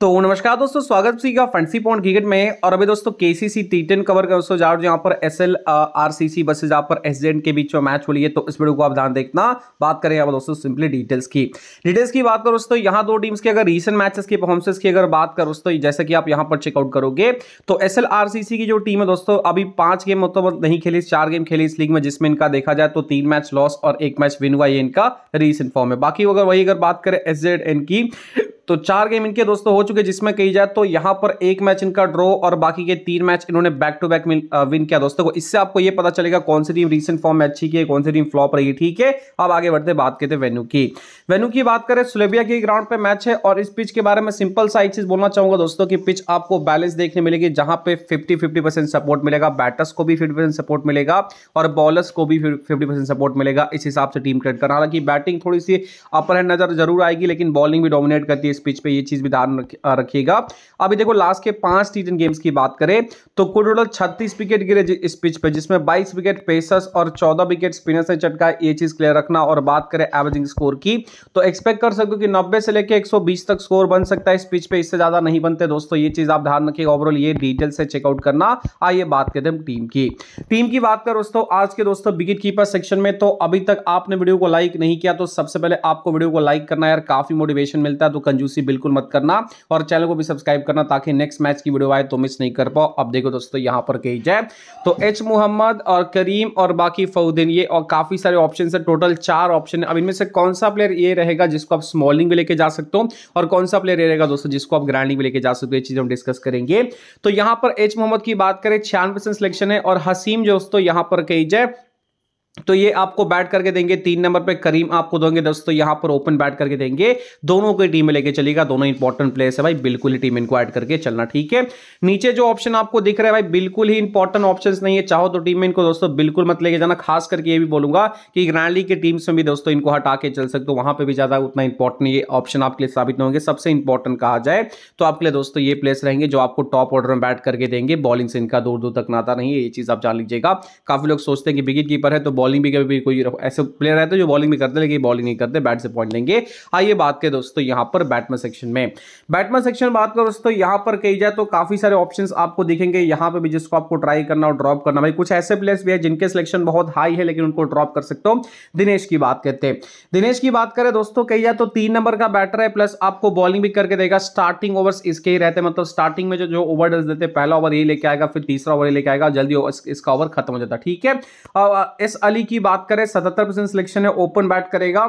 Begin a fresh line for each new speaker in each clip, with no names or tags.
तो नमस्कार दोस्तों स्वागत है का फंसी पॉइंट क्रिकेट में और अभी दोस्तों K C C T ten cover कर दोस्तों जहाँ पर S L R C C versus यहाँ पर एस के बीच में मैच हो रही है तो इस वीडियो को आप ध्यान देखना बात करें यहाँ पर दोस्तों सिंपली डिटेल्स की डिटेल्स की बात करो दोस्तों यहाँ दो टीम्स की अगर रिसेंट मैचेस की परफॉर्मेंस की अगर बात करो दोस्तों जैसे कि आप यहाँ पर चेकआउट करोगे तो S L R C C की जो टीम है दोस्तों अभी पांच गेम मतलब नहीं खेली चार गेम खेली इस लीग में जिसमें इनका देखा जाए तो तीन मैच लॉस और एक मैच विन हुआ ये इनका रिसेंट फॉर्म है बाकी अगर वही अगर बात करें एस जेड एन की तो चार गेम इनके दोस्तों हो चुके जिसमें कही जाए तो यहां पर एक मैच इनका ड्रॉ और बाकी के तीन मैच इन्होंने बैक टू बैक विन किया दोस्तों को तो इससे आपको यह पता चलेगा कौन सी टीम रिसेंट फॉर्म में अच्छी की है कौन सी टीम फ्लॉप रही ठीक है अब आगे बढ़ते बात करते वेन्यू की वेन्यू की बात करें सुलेबिया के ग्राउंड पर मैच है और इस पिच के बारे में सिंपल सा एक चीज बोलना चाहूंगा दोस्तों की पिच आपको बैलेंस देखने मिलेगी जहां पर फिफ्टी फिफ्टी सपोर्ट मिलेगा बैटर्स को भी फिफ्टी सपोर्ट मिलेगा और बॉलर्स को भी फिफ्टी सपोर्ट मिलेगा इस हिसाब से टीम क्रिएट करना हालांकि बैटिंग थोड़ी सी अपर हैंड नजर जरूर आएगी लेकिन बॉलिंग भी डोमिनेट करती है इस पिच पे ये चीज भी ध्यान रखिएगा अभी देखो लास्ट के पांच टी गेम्स की बात करें तो कुल टोटल छत्तीस विकेट गिरे इस पिच पे जिसमें बाईस विकेट पेसर्स और चौदह विकेट स्पिनर्स ने चटका ये चीज क्लियर रखना और बात करें एवरेजिंग स्कोर की तो एक्सपेक्ट कर सकते हो कि नब्बे से लेकर एक तक स्कोर बन सकता है इस पिच पे इससे ज्यादा नहीं बनते दोस्तों ये चीज आप ध्यान रखिएगा ओवरऑल ये डिटेल से चेकआउट करना आइए बात करते हैं टीम की टीम की बात करें दोस्तों आज के दोस्तों विकेट कीपर सेक्शन में तो अभी तक आपने वीडियो को लाइक नहीं किया तो सबसे पहले आपको वीडियो को लाइक करना यार काफी मोटिवेशन मिलता है तो कंजूसी बिल्कुल मत करना और चैनल को भी सब्सक्राइब करना ताकि नेक्स्ट मैच की वीडियो आए तो मिस नहीं कर पाओ अब देखो दोस्तों यहां पर कही जाए तो एच मोहम्मद और करीम और बाकी फौदीन ये और काफ़ी सारे ऑप्शन है टोटल चार ऑप्शन अब इनमें से कौन सा प्लेयर ये रहेगा जिसको आप स्मॉलिंग में लेके जा सकते हो और कौन सा प्लेयर ये रहेगा दोस्तों जिसको आप ग्राइंडिंग में लेके जा सकते हो ये चीज़ हम डिस्कस करेंगे तो यहां पर एच मोहम्मद की बात करें छियानवे सिलेक्शन है और हसीम जो दोस्तों यहां पर कही जाए तो ये आपको बैट करके देंगे तीन नंबर पे करीम आपको देंगे दोस्तों तो यहां पर ओपन बैट करके देंगे दोनों को टीम में लेके चलेगा दोनों इंपॉर्टेंट प्लेयर्स है भाई बिल्कुल ही टीम इनको ऐड करके चलना ठीक है नीचे जो ऑप्शन आपको दिख रहा है भाई बिल्कुल ही इंपॉर्टेंट ऑप्शन नहीं है चाहो तो टीम में इनको दोस्तों बिल्कुल मत लेके जाना खास करके ये भी बोलूंगा कि ग्रैंडली के टीम्स में भी दोस्तों इनको हटा के चल सकते हो वहां पर भी ज्यादा उतना इंपॉर्टेंट ये ऑप्शन आपके लिए साबित होंगे सबसे इंपॉर्टेंट कहा जाए तो आपके लिए दोस्तों ये प्लेस रहेंगे जो आपको टॉप ऑर्डर में बैट करके देंगे बॉलिंग से इनका दूर दूर तक नाता नहीं है ये चीज आप जान लीजिएगा काफी लोग सोचते हैं कि विकेट कीपर है तो बॉलिंग भी कभी कोई ऐसे प्लेयर रहते हैं जो बॉलिंग भी करते हैं लेकिन बॉलिंग नहीं करते बैट से पॉइंट लेंगे आइए हाँ, बात करें दोस्तों यहाँ पर बैटमैन सेक्शन में बैटमैन सेक्शन बात करो दोस्तों यहाँ पर कही जाए तो काफी सारे ऑप्शन आपको दिखेंगे यहाँ पर भी जिसको आपको ट्राई करना और ड्रॉप करना भाई कुछ ऐसे प्लेयर्स भी है जिनके सिलेक्शन बहुत हाई है लेकिन उनको ड्रॉप कर सकते हो दिनेश की बात करते हैं दिनेश की बात करें दोस्तों कही जाए तो तीन नंबर का बैटर है प्लस आपको बॉलिंग भी करके देगा स्टार्टिंग ओवर इसके ही रहते हैं मतलब स्टार्टिंग में जो जो ओवर डल देते हैं पहला ओवर ये लेके आएगा फिर तीसरा ओवर ये लेके आएगा जल्दी इसका ओवर खत्म हो जाता है ठीक है इस अली की बात करें सतहत्तर परसेंट सिलेक्शन है ओपन बैट करेगा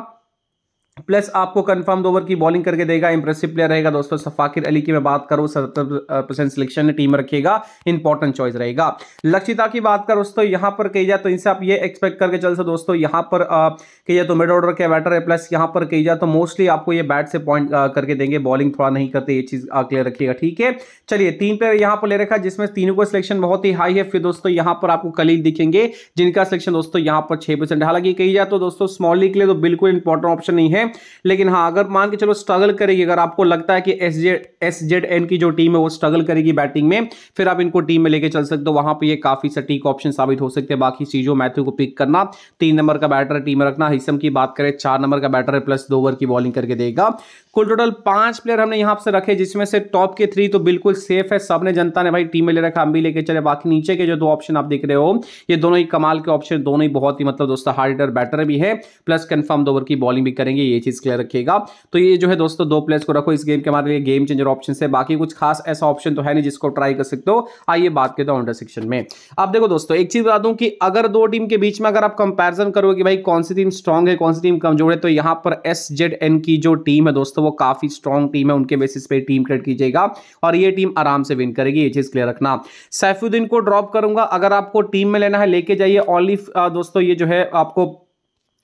प्लस आपको कंफर्म ओवर की बॉलिंग करके देगा इंप्रेसिव प्लेयर रहेगा दोस्तों सफाकिर अली की मैं बात करूं सत्तर परसेंट सिलेक्शन टीम रखेगा इंपॉर्टेंट चॉइस रहेगा लक्षिता की बात करो दोस्तों यहां पर कही जाए तो इनसे आप ये एक्सपेक्ट करके चल सो दोस्तों यहां पर कही जाए तो मिड ऑर्डर के बैटर है प्लस यहां पर कही जाए तो मोस्टली आपको ये बैट से पॉइंट करके देंगे बॉलिंग थोड़ा नहीं करते ये चीज क्लियर रखिएगा ठीक है चलिए तीन प्लेयर यहां पर ले रखा जिसमें तीनों का सिलेक्शन बहुत ही हाई है फिर दोस्तों यहां पर आपको कलीग दिखेंगे जिनका सिलेक्शन दोस्तों यहां पर छह हालांकि कही जाए तो दोस्तों स्मॉल लीग के लिए तो बिल्कुल इंपॉर्टेंट ऑप्शन नहीं है हैं लेकिन हाँ अगर मान के चलो स्ट्रगल करेगी अगर आपको लगता है कि S Z S Z N की जो टीम है वो स्ट्रगल करेगी बैटिंग में फिर आप इनको टीम में लेके चल सकते हो वहां पर ये काफी सटीक ऑप्शन साबित हो सकते हैं बाकी चीजों मैथ्यू को पिक करना तीन नंबर का बैटर टीम में रखना हिसम की बात करें चार नंबर का बैटर है प्लस दो ओवर की बॉलिंग करके देगा कुल टोटल पांच प्लेयर हमने यहाँ से रखे जिसमें से टॉप के थ्री तो बिल्कुल सेफ है सबने जनता ने भाई टीम में ले रखा हम भी लेके चले बाकी नीचे के जो दो ऑप्शन आप देख रहे हो ये दोनों ही कमाल के ऑप्शन दोनों ही बहुत ही मतलब दोस्तों हार्ड हिटर बैटर भी है प्लस कंफर्म दो ओवर की बॉलिंग भी करेंगे ये चीज़ क्लियर रखिएगा तो ये जो है दोस्तों दो प्लेयर्स को रखो इस गेम के हमारे लिए गेम चेंजर ऑप्शन है बाकी कुछ खास ऐसा ऑप्शन तो है नहीं जिसको ट्राई कर सकते हो आइए बात करते हैं सेक्शन में अब देखो दोस्तों एक चीज़ बता दूं कि अगर दो टीम के बीच में अगर आप कंपेरिजन करोगे कि भाई कौन सी टीम स्ट्रांग है कौन सी टीम कमजोर है तो यहां पर एस जेड एन की जो टीम है दोस्तों वो काफ़ी स्ट्रॉन्ग टीम है उनके बेसिस पे टीम क्रिएट कीजिएगा और ये टीम आराम से विन करेगी ये चीज़ क्लियर रखना सैफुद्दीन को ड्रॉप करूंगा अगर आपको टीम में लेना है लेके जाइए ओनली दोस्तों ये जो है आपको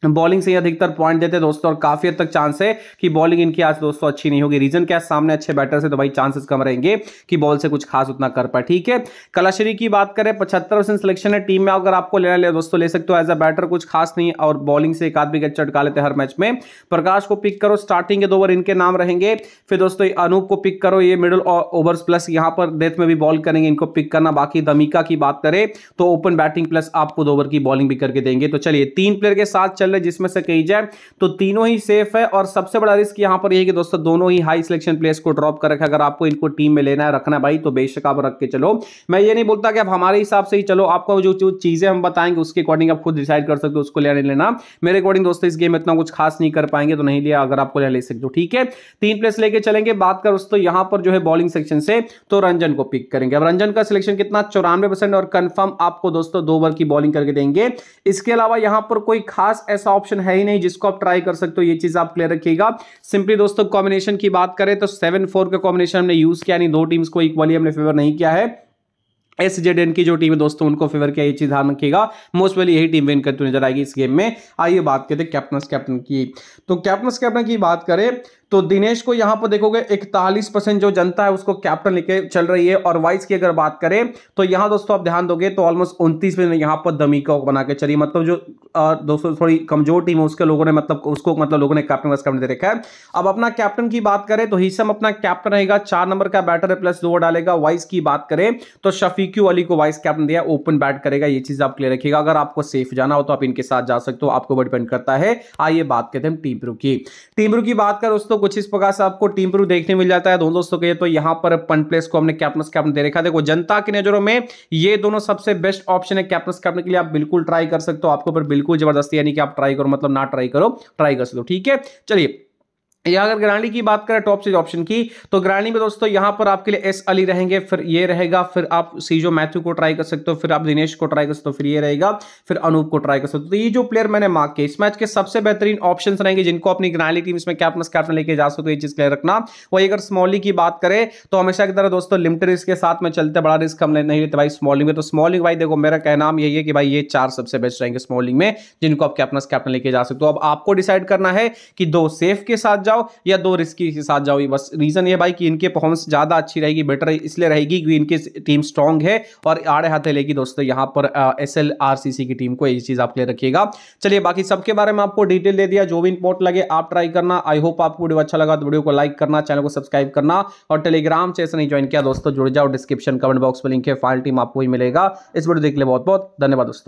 बॉलिंग से ही अधिकतर पॉइंट देते दोस्तों और काफी हद तक चांस है कि बॉलिंग इनकी आज दोस्तों अच्छी नहीं होगी रीजन क्या सामने अच्छे बैटर से तो भाई चांसेस कम रहेंगे कि बॉल से कुछ खास उतना कर पाए ठीक है कलाशरी की बात करें पचहत्तर परसेंट सिलेक्शन है टीम में अगर आपको लेना ले दोस्तों ले सकते हो एज अ बैटर कुछ खास नहीं और बॉलिंग से एक आदमी विकेट चटका लेते हर मैच में प्रकाश को पिक करो स्टार्टिंग के दो ओवर इनके नाम रहेंगे फिर दोस्तों अनूप को पिक करो ये मिडल ओवर प्लस यहाँ पर डेथ में भी बॉल करेंगे इनको पिक करना बाकी दमिका की बात करें तो ओपन बैटिंग प्लस आपको दो ओवर की बॉलिंग भी करके देंगे तो चलिए तीन प्लेयर के साथ चल रहे जिसमें से कही जाए तो तीनों ही सेफ है और सबसे बड़ा रिस्क यहां पर यह है कि दोस्तों दोनों ही हाई सिलेक्शन प्लेयर्स को ड्रॉप कर रखे अगर आपको इनको टीम में लेना है रखना भाई तो बेशक आप रख के चलो मैं ये नहीं बोलता कि आप हमारे हिसाब से ही चलो आपको जो चीज़ें हम बताएंगे उसके अकॉर्डिंग आप खुद डिसाइड कर सकते हो उसको लेने लेना मेरे अकॉर्डिंग दोस्तों इस गेम में इतना कुछ खास नहीं कर पाएंगे तो नहीं लिया अगर आपको ले सकते हो ठीक है तीन प्लेस लेके चलेंगे बात कर दोस्तों यहां पर जो है बॉलिंग सेक्शन से तो रंजन को पिक करेंगे अब रंजन का सिलेक्शन कितना चौरानवे और कंफर्म आपको दोस्तों दो ओवर की बॉलिंग करके देंगे इसके अलावा यहां पर कोई खास ऐसा ऑप्शन है ही नहीं जिसको आप ट्राई कर सकते हो ये चीज आप क्लियर रखिएगा सिंपली दोस्तों कॉम्बिनेशन की बात करें तो सेवन फोर का कॉम्बिनेशन हमने यूज किया नहीं दो टीम्स को इक्वली हमने फेवर नहीं किया है एस जेड एन की जो टीम है दोस्तों उनको फेवर किया ये चीज ध्यान रखिएगा मोस्ट वेली यही टीम विन करती नजर आएगी इस गेम में आइए बात करते कैप्टन कैप्टन की तो कैप्टन कैप्टन की बात करें तो दिनेश को यहां पर देखोगे इकतालीस परसेंट जो जनता है उसको कैप्टन लेके चल रही है और वाइस की अगर बात करें तो यहां दोस्तों आप ध्यान दोगे तो ऑलमोस्ट उनतीस परसेंट यहां पर दमिका बना के चली मतलब जो दोस्तों थोड़ी कमजोर टीम है उसके लोगों ने मतलब उसको मतलब लोगों ने कैप्टन वाइस कैप्टन दे रखा है अब अपना कैप्टन की बात करें तो हिसम अपना कैप्टन रहेगा चार नंबर का बैटर है प्लस दो डालेगा वाइस की बात करें तो शफीक्यू अली को वाइस कैप्टन दिया ओपन बैट करेगा ये चीज आप क्लियर रखिएगा अगर आपको सेफ जाना हो तो आप इनके साथ जा सकते हो आपको डिपेंड करता है आइए बात करते हैं टीम ब्रू की टीम प्रू की बात करें दोस्तों दोस्तों कुछ इस प्रकार से आपको टीम प्रूफ देखने मिल जाता है दोनों दोस्तों के तो यहाँ पर पन प्लेस को हमने कैप्टनस कैप्टन दे रखा देखो जनता की नजरों में ये दोनों सबसे बेस्ट ऑप्शन है कैप्टनस कैप्टन के लिए आप बिल्कुल ट्राई कर सकते हो आपके ऊपर बिल्कुल जबरदस्ती यानी कि आप ट्राई करो मतलब ना ट्राई करो ट्राई कर सकते हो ठीक है चलिए या अगर ग्रानी की बात करें टॉप सीज ऑप्शन की तो ग्रांडी में दोस्तों यहां पर आपके लिए एस अली रहेंगे फिर ये रहेगा फिर आप सीजो मैथ्यू को ट्राई कर सकते हो फिर आप दिनेश को ट्राई कर सकते हो फिर ये रहेगा फिर अनूप को ट्राई कर सकते हो तो ये जो प्लेयर मैंने मार्क किया इस मैच के सबसे बेहतरीन ऑप्शन रहेंगे जिनको अपनी ग्रानी टीम इसमें कैप्टन कैप्टन लेके जा सकते हो ये चीज क्लियर रखना वही अगर स्मॉली की बात करें तो हमेशा की तरह दोस्तों लिमिटेड रिस्क के साथ में चलते बड़ा रिस्क हम नहीं लेते भाई स्मॉलिंग में तो स्मॉलिंग भाई देखो मेरा कहना यही है कि भाई ये चार सबसे बेस्ट रहेंगे स्मॉलिंग में जिनको आप कैप्टन कैप्टन लेके जा सकते हो अब आपको डिसाइड करना है कि दो सेफ के साथ जाओ जाओ या दो रिस्की के साथ जाओ बस रीज़न ये भाई कि इनके परफॉर्मेंस ज़्यादा अच्छी रहेगी बेटर इसलिए रहेगी क्योंकि इनकी टीम स्ट्रॉन्ग है और आड़े हाथे लेगी दोस्तों यहां पर S L R C C की टीम को ये चीज़ आप क्लियर रखिएगा चलिए बाकी सबके बारे में आपको डिटेल दे दिया जो भी इंपोर्ट लगे आप ट्राई करना आई होप आपको वीडियो अच्छा लगा तो वीडियो को लाइक करना चैनल को सब्सक्राइब करना और टेलीग्राम से नहीं ज्वाइन किया दोस्तों जुड़ जाओ डिस्क्रिप्शन कमेंट बॉक्स में लिंक है फाइल टीम आपको ही मिलेगा इस वीडियो देख लिया बहुत बहुत धन्यवाद दोस्तों